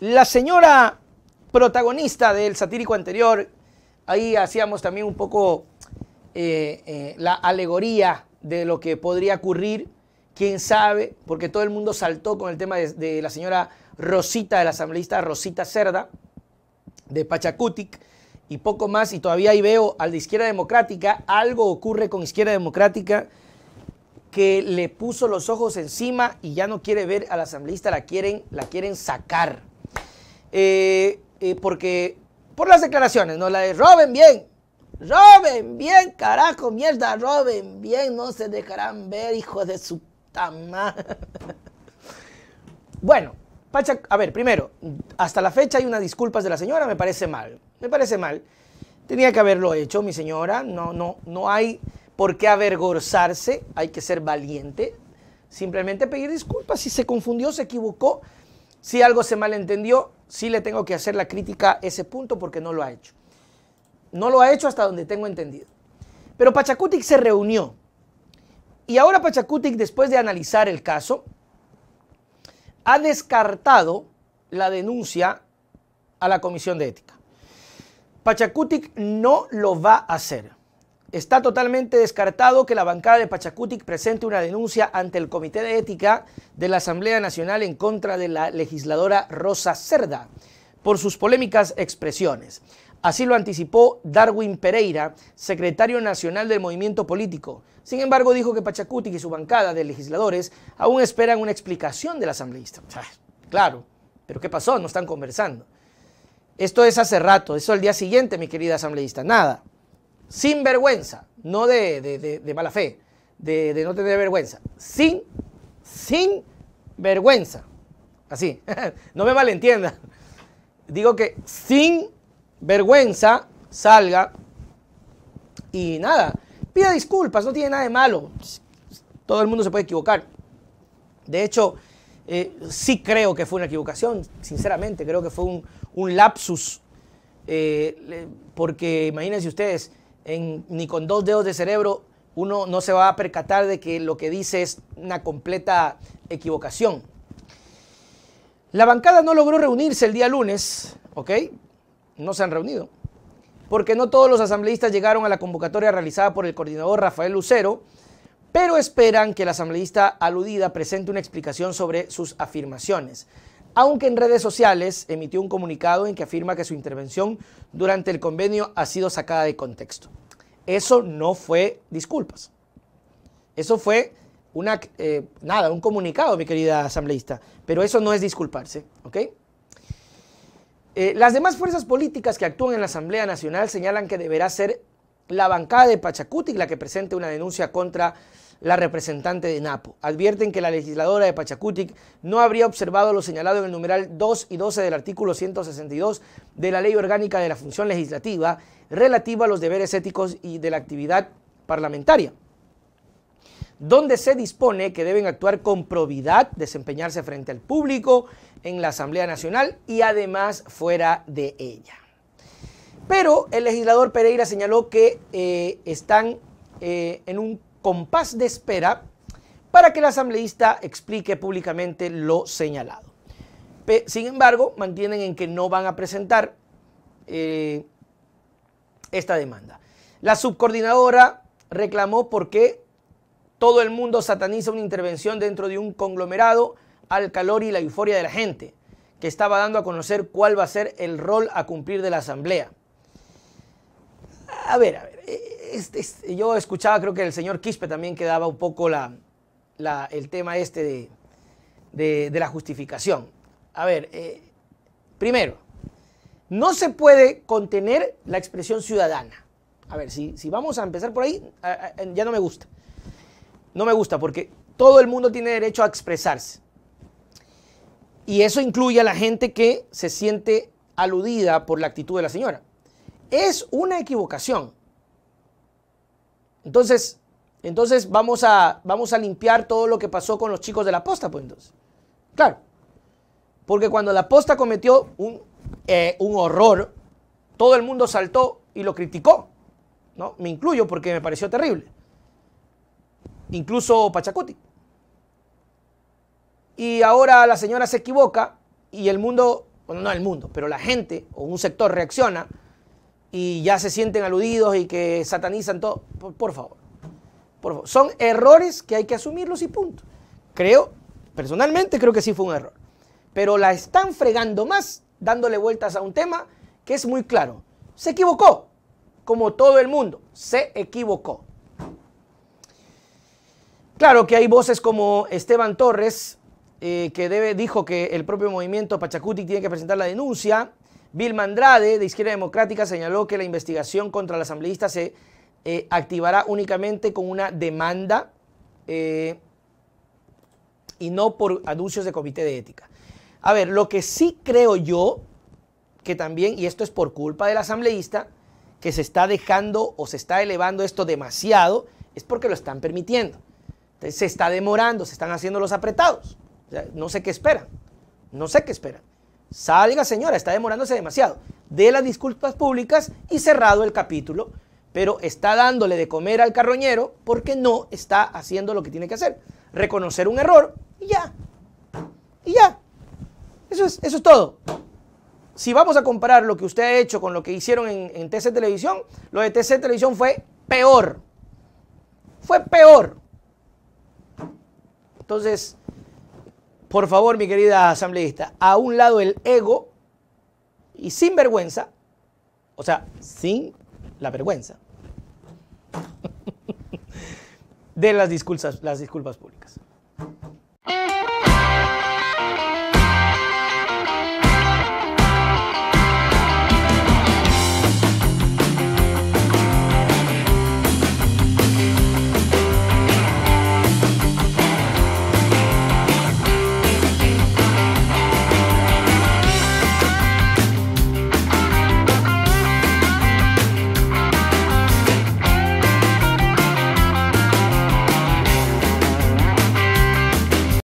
La señora protagonista del satírico anterior, ahí hacíamos también un poco eh, eh, la alegoría de lo que podría ocurrir, quién sabe, porque todo el mundo saltó con el tema de, la señora Rosita, de la asambleísta Rosita Cerda, de Pachacutic, y poco más, y todavía ahí veo al de izquierda democrática, algo ocurre con izquierda democrática que le puso los ojos encima y ya no quiere ver a la asambleísta, la quieren, la quieren sacar. Eh, eh, porque por las declaraciones, ¿no? La de roben bien, roben bien, carajo, mierda, roben bien, no se dejarán ver, hijo de su tama. bueno, Pacha, a ver, primero, hasta la fecha hay unas disculpas de la señora, me parece mal, me parece mal. Tenía que haberlo hecho, mi señora, no, no, no hay por qué avergonzarse, hay que ser valiente, simplemente pedir disculpas si se confundió, se equivocó, si algo se malentendió, sí le tengo que hacer la crítica a ese punto porque no lo ha hecho. No lo ha hecho hasta donde tengo entendido. Pero Pachacutic se reunió. Y ahora Pachacutic, después de analizar el caso, ha descartado la denuncia a la Comisión de Ética. Pachacutic no lo va a hacer. Está totalmente descartado que la bancada de Pachacutic presente una denuncia ante el Comité de Ética de la Asamblea Nacional en contra de la legisladora Rosa Cerda por sus polémicas expresiones. Así lo anticipó Darwin Pereira, secretario nacional del movimiento político. Sin embargo, dijo que Pachacutic y su bancada de legisladores aún esperan una explicación del asambleísta. Claro, pero ¿qué pasó? No están conversando. Esto es hace rato, eso el día siguiente, mi querida asambleísta. Nada sin vergüenza, no de, mala fe, de, no tener vergüenza, sin, sin vergüenza, así, no me malentiendan, digo que sin vergüenza salga y nada, pida disculpas, no tiene nada de malo, todo el mundo se puede equivocar, de hecho, eh, sí creo que fue una equivocación, sinceramente, creo que fue un, lapsus, eh, porque imagínense ustedes, ni con dos dedos de cerebro uno no se va a percatar de que lo que dice es una completa equivocación. La bancada no logró reunirse el día lunes, ¿ok? No se han reunido, porque no todos los asambleístas llegaron a la convocatoria realizada por el coordinador Rafael Lucero, pero esperan que la asambleísta aludida presente una explicación sobre sus afirmaciones aunque en redes sociales emitió un comunicado en que afirma que su intervención durante el convenio ha sido sacada de contexto. Eso no fue disculpas. Eso fue eh, nada, un comunicado, mi querida asambleísta. Pero eso no es disculparse, eh, las demás fuerzas políticas que actúan en la Asamblea Nacional señalan que deberá ser la bancada de Pachacuti la que presente una denuncia contra la representante de NAPO. Advierten que la legisladora de Pachacutic no habría observado lo señalado en el numeral 2 y 12 del artículo 162 de la Ley Orgánica de la Función Legislativa relativa a los deberes éticos y de la actividad parlamentaria donde se dispone que deben actuar con probidad, desempeñarse frente al público, en la Asamblea Nacional y además fuera de ella. Pero el legislador Pereira señaló que eh, están eh, en un compás de espera para que el asambleísta explique públicamente lo señalado. Sin embargo, mantienen en que no van a presentar eh, esta demanda. La subcoordinadora reclamó por qué todo el mundo sataniza una intervención dentro de un conglomerado al calor y la euforia de la gente, que estaba dando a conocer cuál va a ser el rol a cumplir de la Asamblea. A ver, a ver, eh, yo escuchaba, creo que el señor Quispe también quedaba un poco el tema este de, la justificación. A ver, eh, primero, no se puede contener la expresión ciudadana. A ver, si vamos a empezar por ahí, ya no me gusta. No me gusta porque todo el mundo tiene derecho a expresarse. Y eso incluye a la gente que se siente aludida por la actitud de la señora. Es una equivocación. Entonces, entonces vamos a, vamos a limpiar todo lo que pasó con los chicos de la posta, pues entonces. Claro. Porque cuando la posta cometió un, eh, un horror, todo el mundo saltó y lo criticó. ¿no? Me incluyo porque me pareció terrible. Incluso Pachacuti. Y ahora la señora se equivoca y el mundo, bueno, no el mundo, pero la gente o un sector reacciona y ya se sienten aludidos y que satanizan todo. Por, favor, por Son errores que hay que asumirlos y punto. Creo, personalmente creo que sí fue un error. Pero la están fregando más dándole vueltas a un tema que es muy claro. Se equivocó, como todo el mundo, se equivocó. Claro que hay voces como Esteban Torres, eh, que dijo que el propio movimiento Pachacuti tiene que presentar la denuncia. Bill Mandrade, de Izquierda Democrática, señaló que la investigación contra el asambleísta se eh, activará únicamente con una demanda eh, y no por anuncios de comité de ética. A ver, lo que sí creo yo, que también, y esto es por culpa del asambleísta, que se está dejando o se está elevando esto demasiado, es porque lo están permitiendo. Entonces, se está demorando, se están haciendo los apretados. no sé qué esperan, no sé qué esperan. Salga señora, está demorándose demasiado. De las disculpas públicas y cerrado el capítulo, pero está dándole de comer al carroñero porque no está haciendo lo que tiene que hacer. Reconocer un error y ya. Y ya. Eso es, eso es todo. Si vamos a comparar lo que usted ha hecho con lo que hicieron en, en TC Televisión, lo de TC Televisión fue peor. Fue peor. Entonces, por favor, mi querida asambleísta, a un lado el ego y sin vergüenza, o sea, sin la vergüenza de las disculpas, las disculpas públicas.